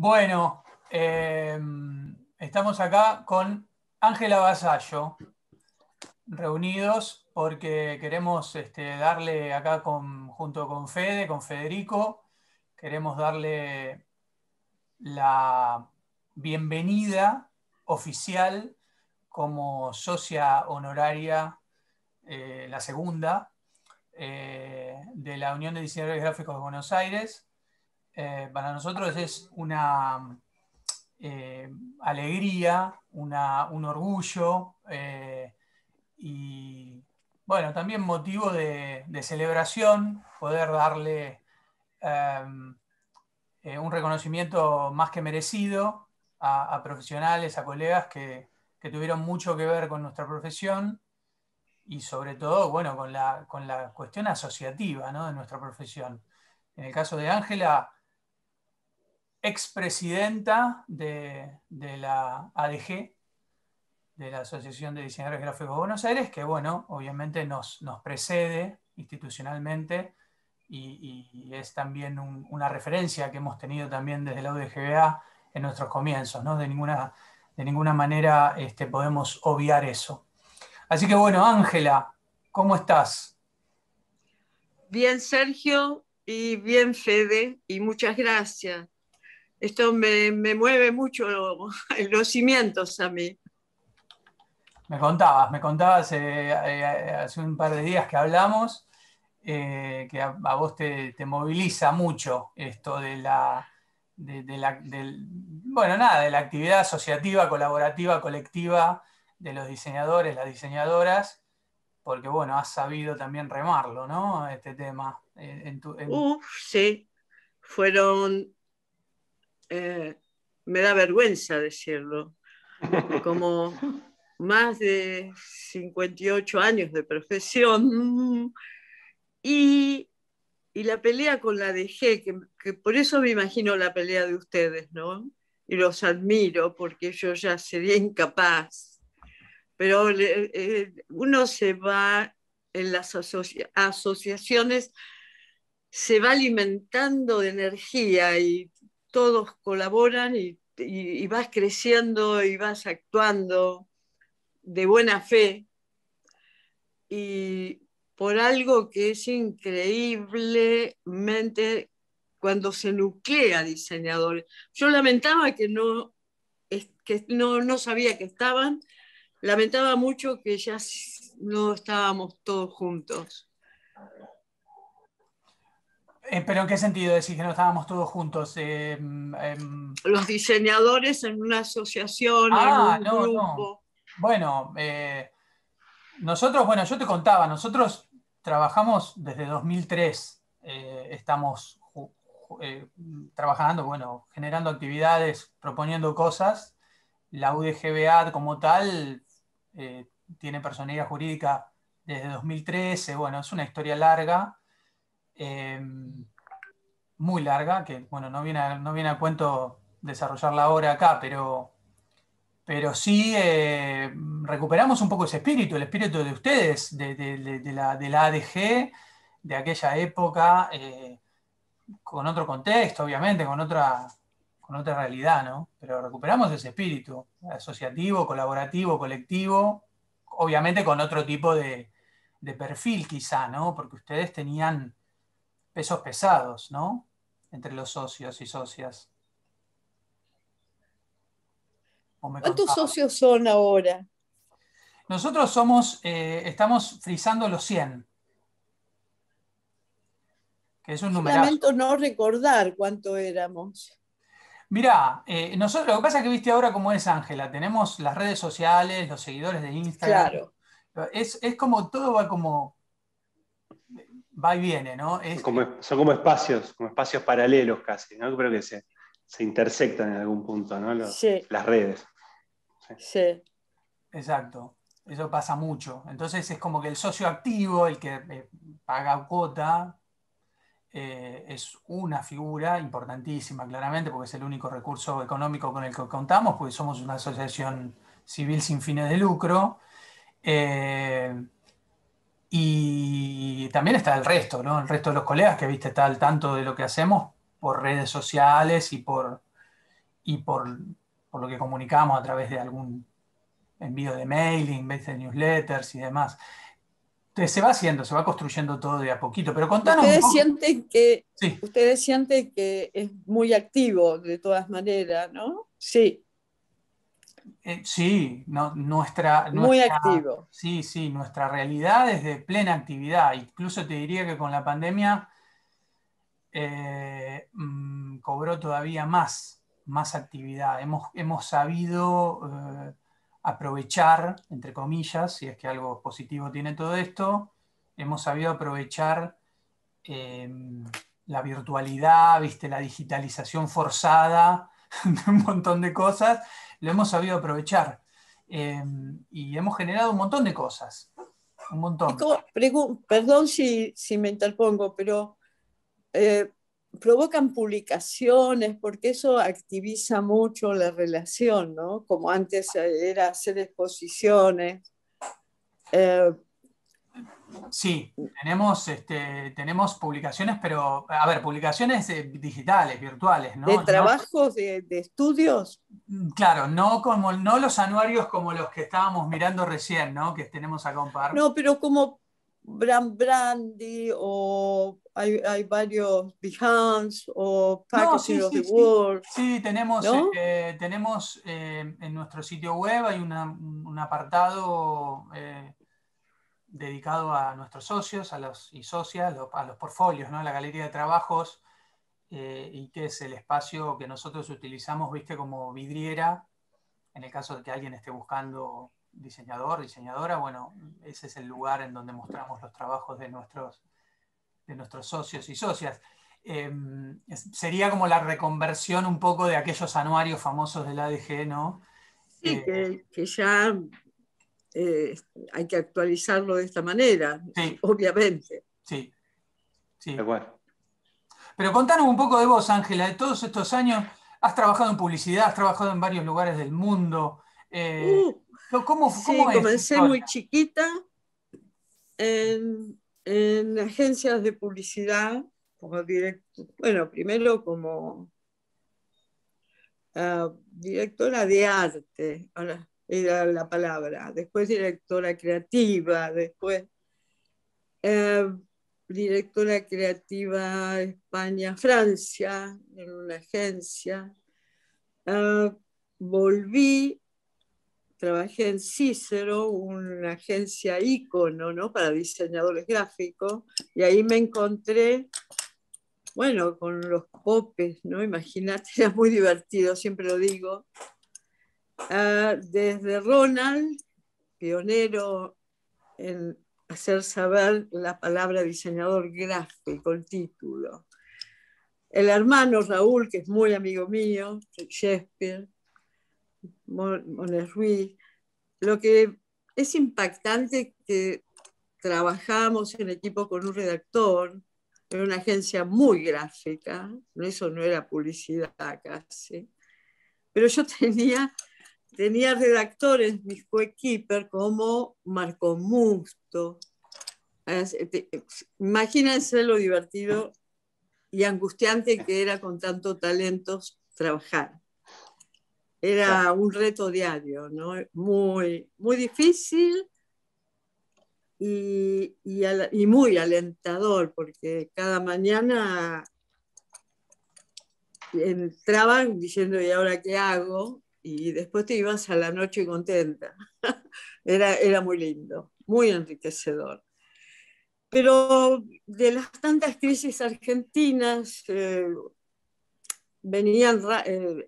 Bueno, eh, estamos acá con Ángela Basallo, reunidos porque queremos este, darle acá con, junto con Fede, con Federico, queremos darle la bienvenida oficial como socia honoraria, eh, la segunda, eh, de la Unión de Diseñadores Gráficos de Buenos Aires eh, para nosotros es una eh, alegría, un orgullo eh, y bueno, también motivo de, celebración poder darle un reconocimiento más que merecido a, profesionales, a colegas que, tuvieron mucho que ver con nuestra profesión y sobre todo, bueno, con la, cuestión asociativa de nuestra profesión. En el caso de Ángela, expresidenta de, la ADG, de la Asociación de Diseñadores Gráficos de Buenos Aires, que bueno, obviamente nos, precede institucionalmente y, es también una referencia que hemos tenido también desde la UDGBA en nuestros comienzos, ¿no? De ninguna, de ninguna manera este, podemos obviar eso. Así que bueno, Ángela, ¿cómo estás? Bien, Sergio, y bien, Fede, y muchas gracias esto me, mueve mucho los cimientos a mí. Me contabas, me contabas eh, eh, hace un par de días que hablamos, eh, que a, vos te, moviliza mucho esto de la, bueno, nada, de la actividad asociativa, colaborativa, colectiva de los diseñadores, las diseñadoras, porque bueno, has sabido también remarlo, ¿no? Este tema. En sí, fueron eh, me da vergüenza decirlo, como más de 58 años de profesión y, la pelea con la DG, que, por eso me imagino la pelea de ustedes, ¿no? Y los admiro porque yo ya sería incapaz. Pero eh, uno se va en las asociaciones se va alimentando de energía y todos colaboran y, vas creciendo y vas actuando de buena fe y por algo que es increíblemente cuando se nuclea diseñadores. Yo lamentaba que no, que no, no sabía que estaban, lamentaba mucho que ya no estábamos todos juntos. Eh, ¿Pero en qué sentido decís que no estábamos todos juntos? Eh, em, Los diseñadores en una asociación, en ah, un no, grupo. No. Bueno, eh, nosotros, bueno, yo te contaba, nosotros trabajamos desde 2003, estamos trabajando, bueno, generando actividades, proponiendo cosas. La UDGBA como tal tiene personalidad jurídica desde 2013, bueno, es una historia larga Em, muy larga, que bueno, no viene, a, no viene a cuento desarrollarla ahora acá, pero, pero sí em, recuperamos un poco ese espíritu, el espíritu de ustedes, de, la, de la, ADG, de aquella época, eh, con otro contexto, obviamente, con otra, con otra realidad, ¿no? Pero recuperamos ese espíritu asociativo, colaborativo, colectivo, obviamente con otro tipo de, de perfil quizá, ¿no? Porque ustedes tenían pesos pesados, ¿no? Entre los socios y socias. ¿Cuántos socios son ahora? Nosotros somos, eh, estamos frisando los 100. Que es un número. Lamento no recordar cuánto éramos. Mirá, eh, nosotros, lo que pasa es que viste ahora cómo es Ángela, tenemos las redes sociales, los seguidores de Instagram. Claro. Es, es como todo va como va y viene, ¿no? son como espacios, como espacios paralelos casi, ¿no? Creo que se, intersectan en algún punto, ¿no? Las redes. Sí. Exacto. Eso pasa mucho. Entonces es como que el socio activo, el que eh, paga cuota, eh, es una figura importantísima, claramente, porque es el único recurso económico con el que contamos, porque somos una asociación civil sin fines de lucro. Eh, y también está el resto, ¿no? El resto de los colegas que, viste, tal tanto de lo que hacemos por redes sociales y por, y por, por lo que comunicamos a través de algún envío de mailing, de newsletters y demás. se va haciendo, se va construyendo todo de a poquito, pero contanos ustedes Sienten que, Ustedes sienten que es muy activo de todas maneras, ¿no? Sí. Eh, sí, nuestra, Muy activo. Sí, nuestra realidad es de plena actividad. Incluso te diría que con la pandemia eh, mm, cobró todavía más, actividad. Hemos, sabido eh, aprovechar, entre comillas, si es que algo positivo tiene todo esto, hemos sabido aprovechar em, la virtualidad, ¿viste? la digitalización forzada de un montón de cosas, lo hemos sabido aprovechar. Eh, y hemos generado un montón de cosas. Un montón. Perdón si, si me interpongo, pero eh, provocan publicaciones porque eso activiza mucho la relación, ¿no? Como antes eh, era hacer exposiciones. Sí, tenemos, este, tenemos publicaciones, pero, a ver, publicaciones eh, digitales, virtuales, ¿no? ¿De trabajos, de, estudios? Mm, claro, no, como, no los anuarios como los que estábamos mirando recién, ¿no? Que tenemos a par. No, pero como Brand Brandy o hay, hay varios Behance o Packaging the World. Sí, tenemos, este, tenemos eh, en nuestro sitio web hay un apartado... Eh, dedicado a nuestros socios a los, y socias, a los portfolios, ¿no? la galería de trabajos, eh, y que es el espacio que nosotros utilizamos, viste, como vidriera, en el caso de que alguien esté buscando diseñador, diseñadora, bueno, ese es el lugar en donde mostramos los trabajos de nuestros, de nuestros socios y socias. Em, sería como la reconversión un poco de aquellos anuarios famosos del ADG, ¿no? Sí, eh, que, ya eh, hay que actualizarlo de esta manera, obviamente. Sí, sí. Pero contanos un poco de vos, Ángela, de todos estos años, has trabajado en publicidad, has trabajado en varios lugares del mundo. Eh, uh, ¿Cómo, sí, comencé muy chiquita en, agencias de publicidad, como directo, bueno, primero como ah, directora de arte, ahora era la palabra, después directora creativa, después eh, directora creativa España-Francia, en una agencia. Eh, volví, trabajé en Cícero, una agencia ícono para diseñadores gráficos, y ahí me encontré bueno, con los popes, ¿no? Imagínate, era muy divertido, siempre lo digo. Ah, desde Ronald, pionero en hacer saber la palabra diseñador gráfico, el título. El hermano Raúl, que es muy amigo mío, Shakespeare, Moner Ruiz. Lo que es impactante que trabajamos en equipo con un redactor, en una agencia muy gráfica, eso no era publicidad casi, pero yo tenía tenía redactores, mis coequiper, como Marco Musto. Imagínense lo divertido y angustiante que era con tanto talento trabajar. Era un reto diario, ¿no? Muy, muy difícil y, y muy alentador, porque cada mañana entraban diciendo, ¿y ahora qué hago? y después te ibas a la noche contenta. era, era muy lindo, muy enriquecedor. Pero de las tantas crisis argentinas, eh, venían eh,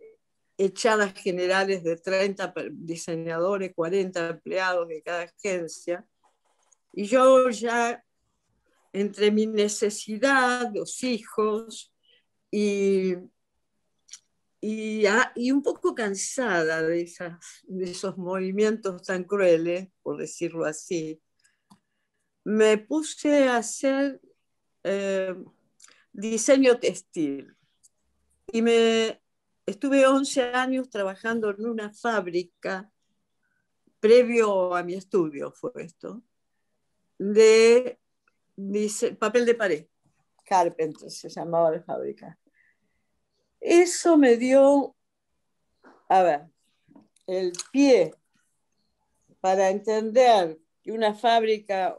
echadas generales de 30 diseñadores, 40 empleados de cada agencia. Y yo ya, entre mi necesidad, los hijos y y, ah, y, un poco cansada de, de esos movimientos tan crueles, por decirlo así, me puse a hacer eh, diseño textil. Y me estuve 11 años trabajando en una fábrica, previo a mi estudio fue esto, de dice, papel de pared. Carpenter se llamaba la fábrica. Eso me dio, a ver, el pie para entender que una fábrica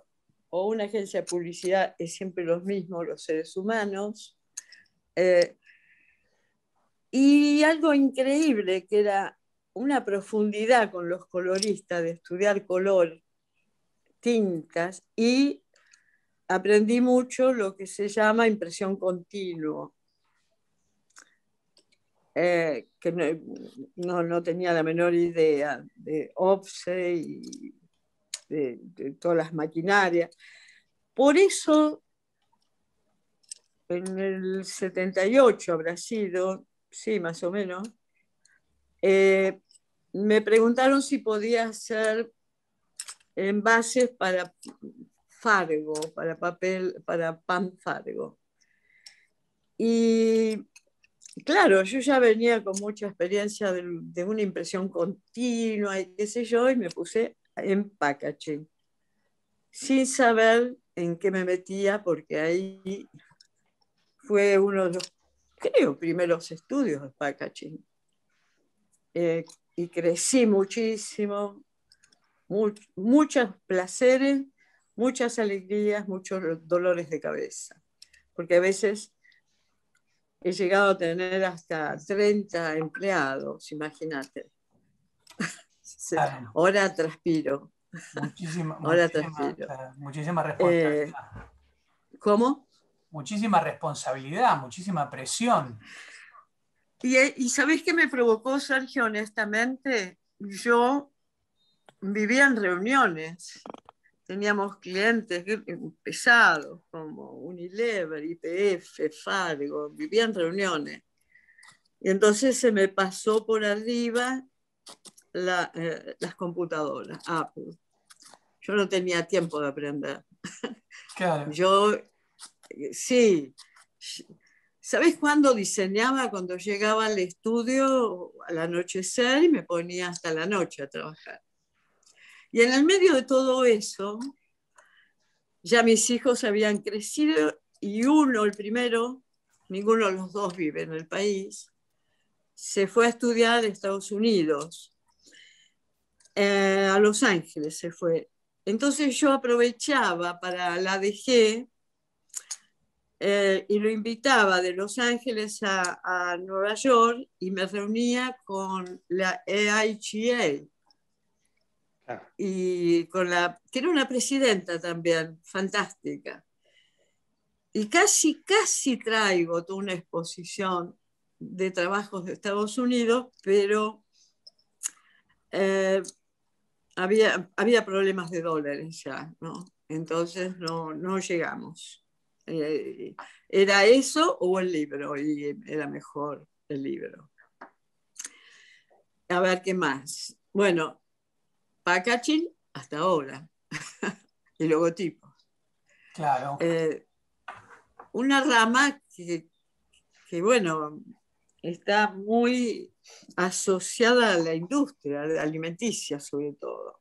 o una agencia de publicidad es siempre los mismos, los seres humanos. Eh, y algo increíble que era una profundidad con los coloristas de estudiar color, tintas, y aprendí mucho lo que se llama impresión continua, eh, que no, tenía la menor idea de OPSE y de, todas las maquinarias. Por eso, en el 78 habrá sido, sí, más o menos, eh, me preguntaron si podía hacer envases para Fargo, para papel, para pan Fargo. Y claro, yo ya venía con mucha experiencia de, una impresión continua y qué sé yo, y me puse en packaging, sin saber en qué me metía, porque ahí fue uno de los, creo, primeros estudios de packaging. Eh, y crecí muchísimo, muchos placeres, muchas alegrías, muchos dolores de cabeza, porque a veces he llegado a tener hasta 30 empleados, imagínate. Ahora transpiro. Muchísima, Ahora responsabilidad. Eh, ¿Cómo? Muchísima responsabilidad, muchísima presión. Y, y ¿sabés qué me provocó, Sergio, honestamente? Yo vivía en reuniones teníamos clientes pesados como Unilever, IPF, Fargo, vivían reuniones. Y entonces se me pasó por arriba eh, las computadoras, Apple. Yo no tenía tiempo de aprender. Claro. Yo, eh, sí. ¿Sabes cuándo diseñaba? Cuando llegaba al estudio al anochecer y me ponía hasta la noche a trabajar. Y en el medio de todo eso, ya mis hijos habían crecido y uno, el primero, ninguno de los dos vive en el país, se fue a estudiar a Estados Unidos, eh, a Los Ángeles se fue. Entonces yo aprovechaba para la DG eh, y lo invitaba de Los Ángeles a, Nueva York y me reunía con la EIGA, y con la, que era una presidenta también, fantástica. Y casi, casi traigo toda una exposición de trabajos de Estados Unidos, pero eh, había, problemas de dólares ya, ¿no? Entonces no, llegamos. Eh, era eso o el libro, y era mejor el libro. A ver qué más. Bueno, packaging hasta ahora el logotipo Claro. Eh, una rama que, bueno, está muy asociada a la industria alimenticia sobre todo.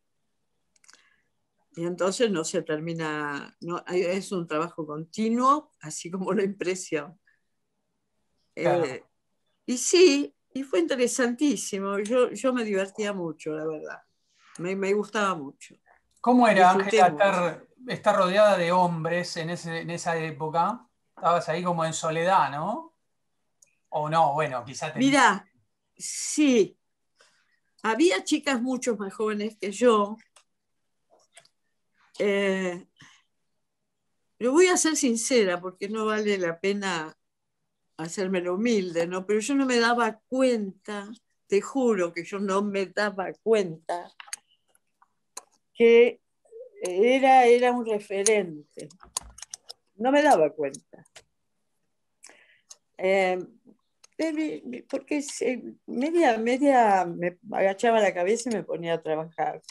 Y entonces no se termina, no, es un trabajo continuo, así como la impresión. Eh, y sí, y fue interesantísimo, yo me divertía mucho, la verdad me, gustaba mucho. ¿Cómo era, estar, rodeada de hombres en, esa época? Estabas ahí como en soledad, ¿no? O no, bueno, quizás... Te... Mira, sí. Había chicas mucho más jóvenes que yo. Eh, lo voy a ser sincera porque no vale la pena hacerme lo humilde, ¿no? Pero yo no me daba cuenta, te juro que yo no me daba cuenta que era, era un referente. No me daba cuenta. Eh, porque media, media me agachaba la cabeza y me ponía a trabajar.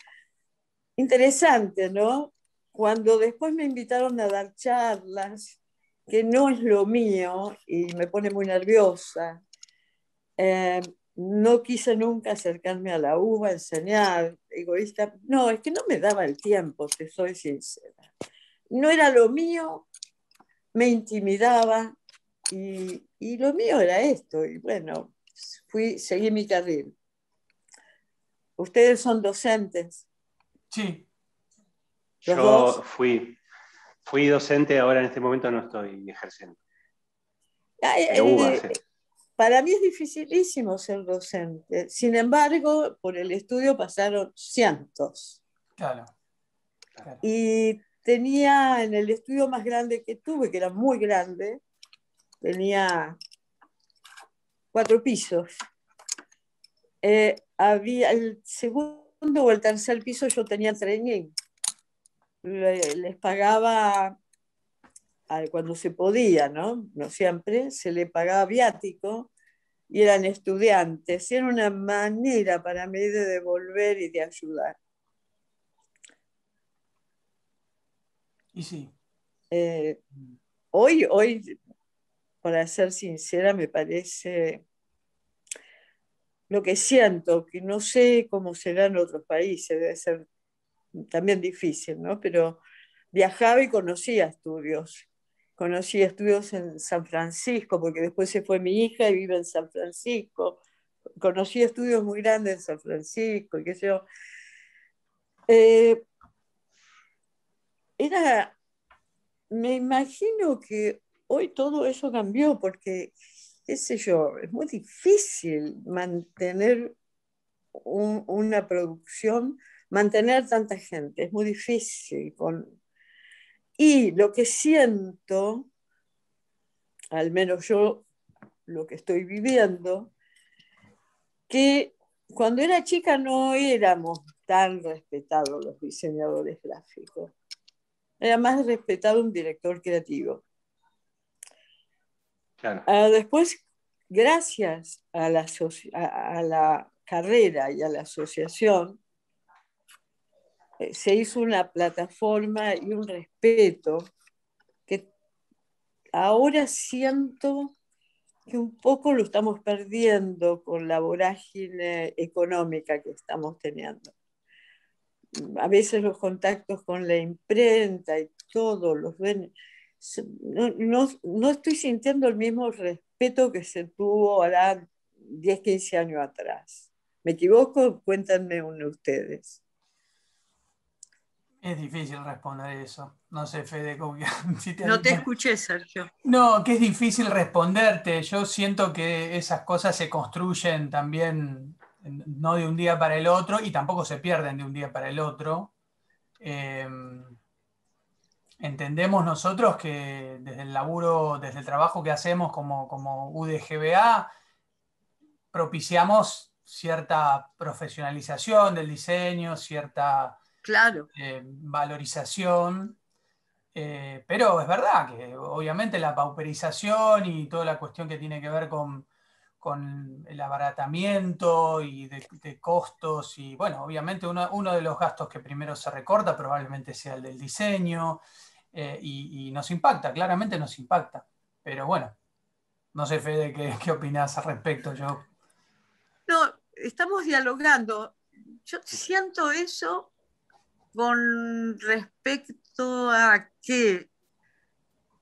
Interesante, ¿no? Cuando después me invitaron a dar charlas, que no es lo mío y me pone muy nerviosa, eh, no quise nunca acercarme a la uva, enseñar, egoísta. No, es que no me daba el tiempo, te soy sincera. No era lo mío, me intimidaba y, lo mío era esto. Y bueno, fui, seguí mi carril. Ustedes son docentes. Sí. Yo fui, fui docente, ahora en este momento no estoy ejerciendo. Eh, eh, para mí es dificilísimo ser docente. Sin embargo, por el estudio pasaron cientos. Claro. Y tenía en el estudio más grande que tuve, que era muy grande, tenía cuatro pisos. Eh, había el segundo o el tercer piso yo tenía training. les pagaba cuando se podía, ¿no? siempre, se le pagaba viático y eran estudiantes. era una manera para mí de devolver y de ayudar. Y eh, hoy, hoy, para ser sincera, me parece lo que siento, que no sé cómo será en otros países, debe ser también difícil, ¿no? Pero viajaba y conocía estudios conocí estudios en San Francisco, porque después se fue mi hija y vive en San Francisco. Conocí estudios muy grandes en San Francisco, y qué sé yo. Eh, era, me imagino que hoy todo eso cambió, porque, qué sé yo, es muy difícil mantener una producción, mantener tanta gente, es muy difícil con, y lo que siento, al menos yo lo que estoy viviendo, que cuando era chica no éramos tan respetados los diseñadores gráficos. Era más respetado un director creativo. Ah, después, gracias a la carrera y a la asociación, eh, se hizo una plataforma y un respeto que ahora siento que un poco lo estamos perdiendo con la vorágine económica que estamos teniendo. A veces los contactos con la imprenta y todo, los no, estoy sintiendo el mismo respeto que se tuvo ahora 10, 15 años atrás. ¿Me equivoco? Cuéntenme uno de ustedes. Es difícil responder eso. No sé, Fede, si No te escuché, Sergio. No, que es difícil responderte. Yo siento que esas cosas se construyen también no de un día para el otro y tampoco se pierden de un día para el otro. Em, entendemos nosotros que desde el laburo, desde el trabajo que hacemos como, como UDGBA, propiciamos cierta profesionalización del diseño, cierta Claro. Eh, valorización. Eh, pero es verdad que obviamente la pauperización y toda la cuestión que tiene que ver con, el abaratamiento y de, costos y bueno, obviamente uno, de los gastos que primero se recorta probablemente sea el del diseño eh, y, nos impacta, claramente nos impacta, pero bueno, no sé Fede, ¿qué, qué opinas al respecto? Yo... No, estamos dialogando, yo siento eso con respecto a que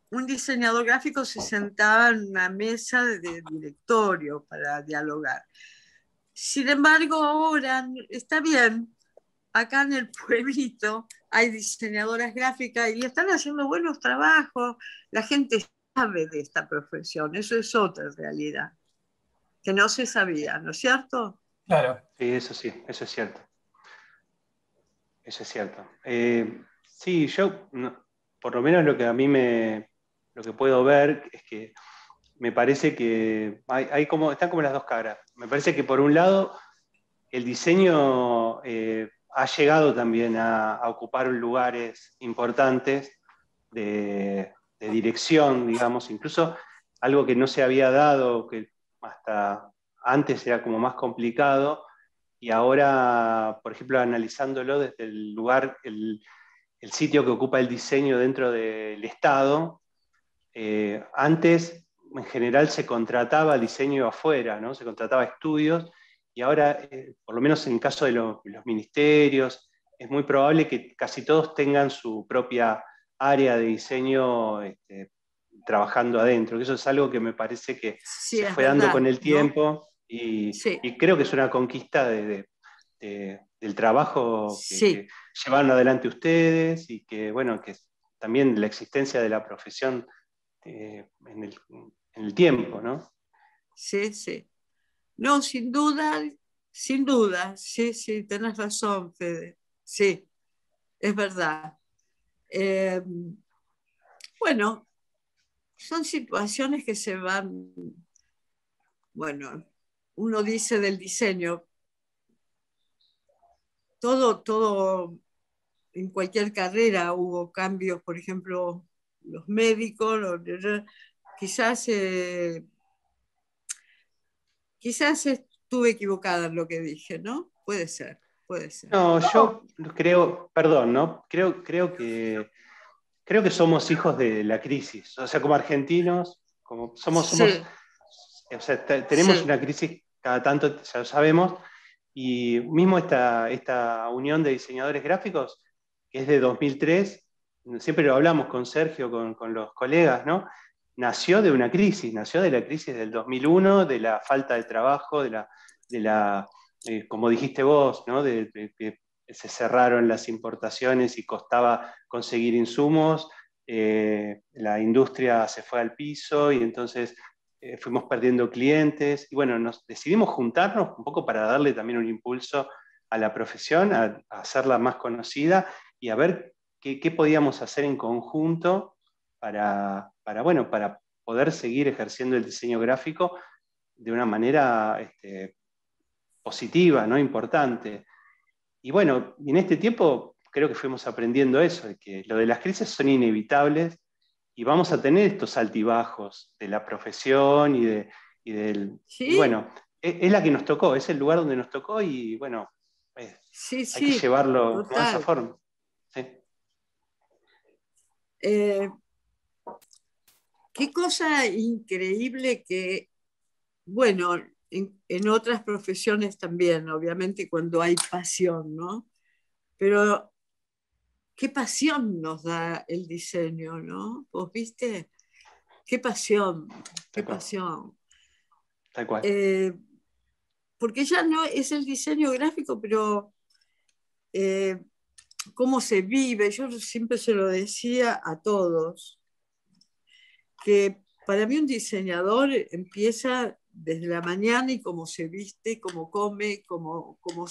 un diseñador gráfico se sentaba en una mesa de directorio para dialogar. Sin embargo, ahora está bien, acá en el pueblito hay diseñadoras gráficas y están haciendo buenos trabajos, la gente sabe de esta profesión, eso es otra realidad, que no se sabía, ¿no es cierto? Claro. Sí, eso sí, eso es cierto. Eso es cierto. Eh, sí, yo, por lo menos lo que a mí me, lo que puedo ver es que me parece que hay, como, están como las dos caras. Me parece que por un lado el diseño eh, ha llegado también a, ocupar lugares importantes de, de, dirección, digamos, incluso algo que no se había dado, que hasta antes era como más complicado, y ahora, por ejemplo, analizándolo desde el lugar, el, sitio que ocupa el diseño dentro del Estado, eh, antes en general se contrataba diseño afuera, ¿no? se contrataba estudios, y ahora, eh, por lo menos en el caso de los, ministerios, es muy probable que casi todos tengan su propia área de diseño este, trabajando adentro, eso es algo que me parece que se fue dando con el tiempo. Y, creo que es una conquista de, del trabajo que, llevaron adelante ustedes y que, bueno, que también la existencia de la profesión eh, en, el, tiempo, ¿no? Sí, sí. No, sin duda, sin duda, sí, sí, tenés razón, Fede. Sí, es verdad. Eh, bueno, son situaciones que se van, bueno, uno dice del diseño, todo, todo, en cualquier carrera hubo cambios, por ejemplo, los médicos, quizás, eh, quizás estuve equivocada en lo que dije, ¿no? Puede ser, puede ser. No, yo creo, perdón, ¿no? Creo, creo que... Creo que somos hijos de la crisis, o sea, como argentinos, como somos, o sea, tenemos una crisis tanto ya lo sabemos, y mismo esta, esta unión de diseñadores gráficos, que es de 2003, siempre lo hablamos con Sergio, con, los colegas, ¿no? Nació de una crisis, nació de la crisis del 2001, de la falta de trabajo, de la, de la eh, como dijiste vos, ¿no? De, que se cerraron las importaciones y costaba conseguir insumos, eh, la industria se fue al piso y entonces eh, fuimos perdiendo clientes y bueno, nos decidimos juntarnos un poco para darle también un impulso a la profesión, a, hacerla más conocida y a ver qué, podíamos hacer en conjunto para, para, bueno, para poder seguir ejerciendo el diseño gráfico de una manera este, positiva, ¿no? importante. Y bueno, en este tiempo creo que fuimos aprendiendo eso, que lo de las crisis son inevitables y vamos a tener estos altibajos de la profesión y, de, del... bueno, e, es, la que nos tocó, es el lugar donde nos tocó y bueno, sí, sí, hay que llevarlo de esa forma. Eh, qué cosa increíble que, bueno, en, en, otras profesiones también, obviamente cuando hay pasión, ¿no? Pero qué pasión nos da el diseño, ¿no? ¿Vos viste? Qué pasión, qué pasión. Tal cual. Eh, porque ya no es el diseño gráfico, pero eh, cómo se vive, yo siempre se lo decía a todos, que para mí un diseñador empieza desde la mañana y cómo se viste, cómo come, cómo, cómo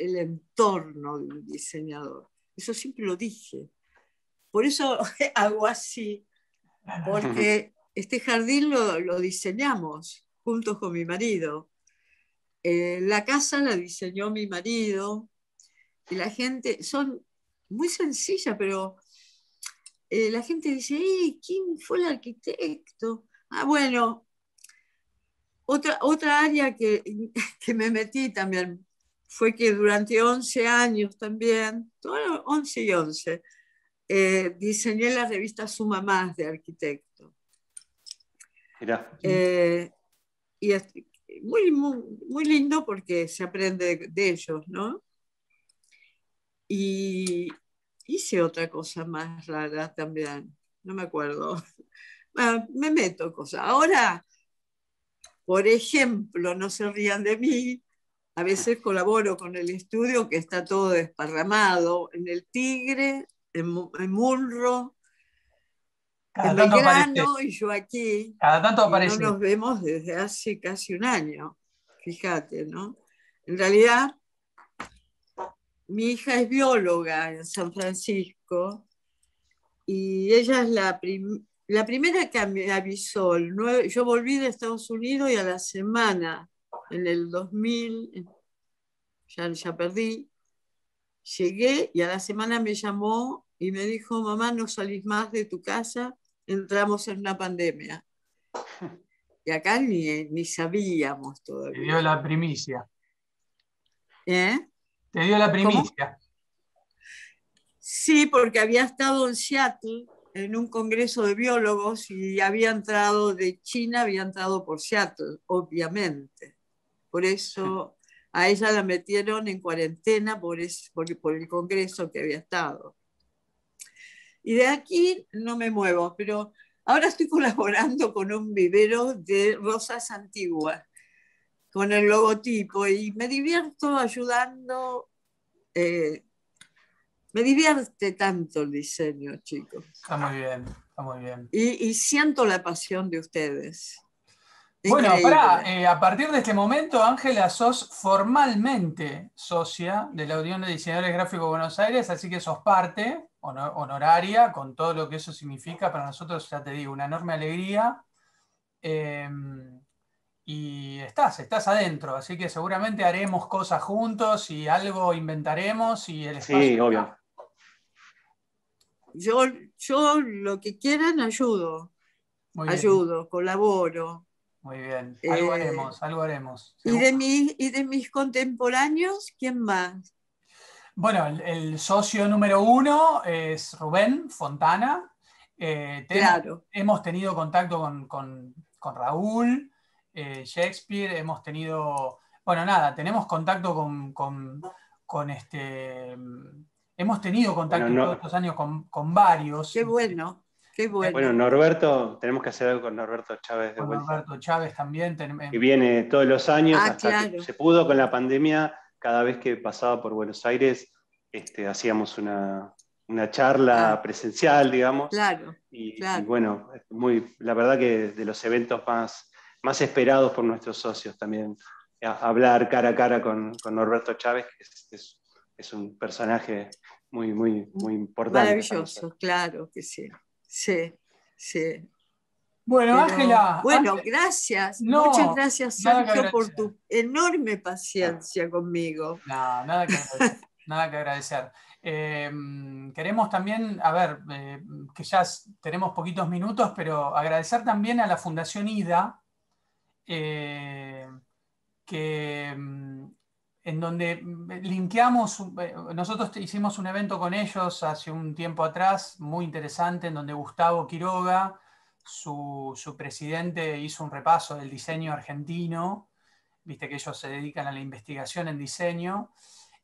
el entorno del un diseñador. Eso siempre lo dije. Por eso hago así, porque este jardín lo, diseñamos juntos con mi marido. Eh, la casa la diseñó mi marido y la gente, son muy sencillas, pero eh, la gente dice, ¿quién fue el arquitecto? Ah, bueno, otra, otra área que, que me metí también fue que durante 11 años también, todos 11 y 11, eh, diseñé la revista Suma Más de arquitecto. Mira. Eh, y es muy, muy, lindo porque se aprende de, ellos, ¿no? Y hice otra cosa más rara también, no me acuerdo. Ah, me meto cosas. Ahora, por ejemplo, no se rían de mí, a veces colaboro con el estudio que está todo desparramado en el Tigre, en, Munro, en Belgrano y yo aquí. Cada tanto aparece. No nos vemos desde hace casi un año, fíjate, ¿no? En realidad, mi hija es bióloga en San Francisco y ella es la, primera que me avisó. yo volví de Estados Unidos y a la semana en el 2000, ya, ya perdí, llegué y a la semana me llamó y me dijo, mamá, no salís más de tu casa, entramos en una pandemia. Y acá ni, ni sabíamos todavía. Te dio la primicia. ¿Eh? Te dio la primicia. Sí, porque había estado en Seattle en un congreso de biólogos y había entrado de China, había entrado por Seattle, obviamente. Por eso a ella la metieron en cuarentena por, el Congreso que había estado. Y de aquí no me muevo, pero ahora estoy colaborando con un vivero de rosas antiguas, con el logotipo, y me divierto ayudando. Eh, me divierte tanto el diseño, chicos. Está muy bien, está muy bien. y siento la pasión de ustedes. Bueno, eh, a partir de este momento, Ángela, sos formalmente socia de la Unión de Diseñadores Gráficos de Buenos Aires, así que sos parte honoraria, con todo lo que eso significa para nosotros, ya te digo, una enorme alegría. Em, y estás, estás adentro, así que seguramente haremos cosas juntos y algo inventaremos y Sí, obvio. Yo, yo lo que quieran ayudo, ayudo, colaboro muy bien, algo eh, haremos, algo haremos. ¿Y de, mis, ¿Y de mis contemporáneos, quién más? Bueno, el, socio número uno es Rubén Fontana. Eh, claro. Hemos tenido contacto con, Raúl, eh, Shakespeare, hemos tenido, bueno, nada, tenemos contacto con, este, hemos tenido contacto en todos estos años con, varios. Qué bueno bueno. Norberto, tenemos que hacer algo con Norberto Chávez de con Norberto Chávez también. Que em, viene todos los años, ah, hasta que se pudo con la pandemia, cada vez que pasaba por Buenos Aires, este, hacíamos una, charla ah. presencial, digamos. Claro y, bueno, muy, la verdad que de los eventos más, esperados por nuestros socios también, hablar cara a cara con, Norberto Chávez, que es, un personaje muy, muy, muy importante. Maravilloso, claro que sí. Sí, sí. Bueno, Ángela. Bueno, gracias. Muchas gracias, Sergio, por tu enorme paciencia conmigo. No, nada que agradecer. nada que agradecer. Em, queremos también, a ver, eh, que ya tenemos poquitos minutos, pero agradecer también a la Fundación IDA, eh, que em, en donde eh, linkeamos, eh, nosotros hicimos un evento con ellos hace un tiempo atrás, muy interesante, en donde Gustavo Quiroga, su, presidente, hizo un repaso del diseño argentino, viste que ellos se dedican a la investigación en diseño,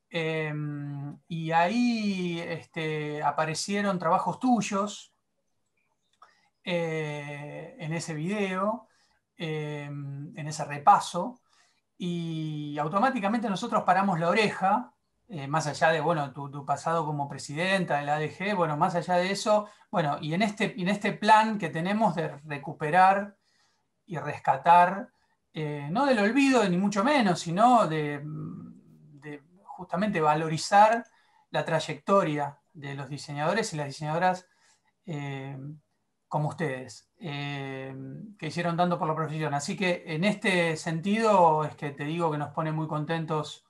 em, y ahí este, aparecieron trabajos tuyos eh, en ese video, em, en ese repaso, y automáticamente nosotros paramos la oreja, eh, más allá de bueno, tu, pasado como presidenta del la ADG, bueno, más allá de eso, bueno, y en este, en este plan que tenemos de recuperar y rescatar, eh, no del olvido ni mucho menos, sino de, justamente valorizar la trayectoria de los diseñadores y las diseñadoras eh, como ustedes, eh, que hicieron tanto por la profesión. Así que en este sentido es que te digo que nos pone muy contentos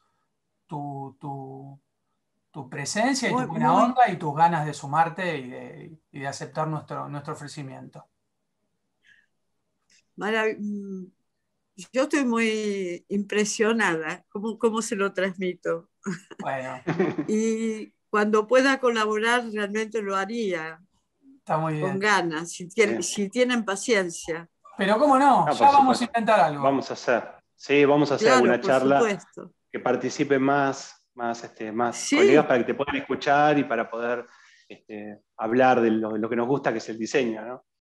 tu, presencia y tu buena onda y tus ganas de sumarte y de, aceptar nuestro, nuestro ofrecimiento. Yo estoy muy impresionada, ¿cómo, cómo se lo transmito? Bueno. y cuando pueda colaborar realmente lo haría, con ganas, si tienen, si tienen paciencia. Pero cómo no, ya vamos a inventar algo. Vamos a hacer. Sí, vamos a hacer una charla que participe más, más, este, más colegas para que te puedan escuchar y para poder este, hablar de lo, de lo, que nos gusta, que es el diseño, ¿no?